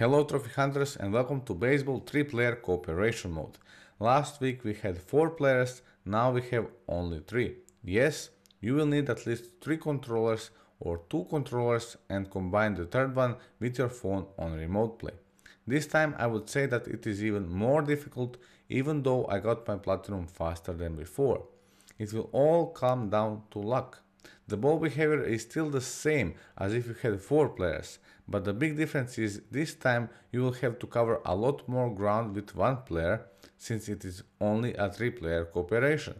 Hello trophy hunters and welcome to baseball 3 player cooperation mode. Last week we had 4 players, now we have only 3. Yes, you will need at least 3 controllers or 2 controllers and combine the third one with your phone on remote play. This time I would say that it is even more difficult even though I got my platinum faster than before. It will all come down to luck. The ball behavior is still the same as if you had 4 players, but the big difference is this time you will have to cover a lot more ground with 1 player, since it is only a 3 player cooperation.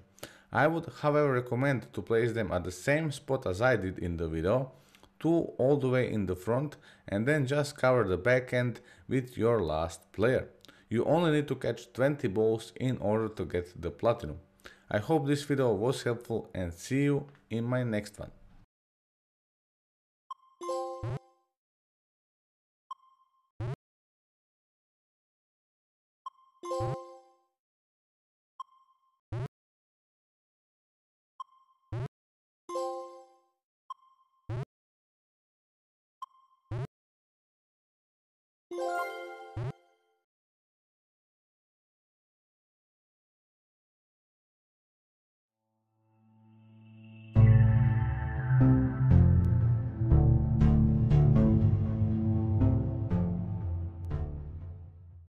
I would however recommend to place them at the same spot as I did in the video, two all the way in the front and then just cover the back end with your last player. You only need to catch 20 balls in order to get the platinum. I hope this video was helpful and see you in my next one. you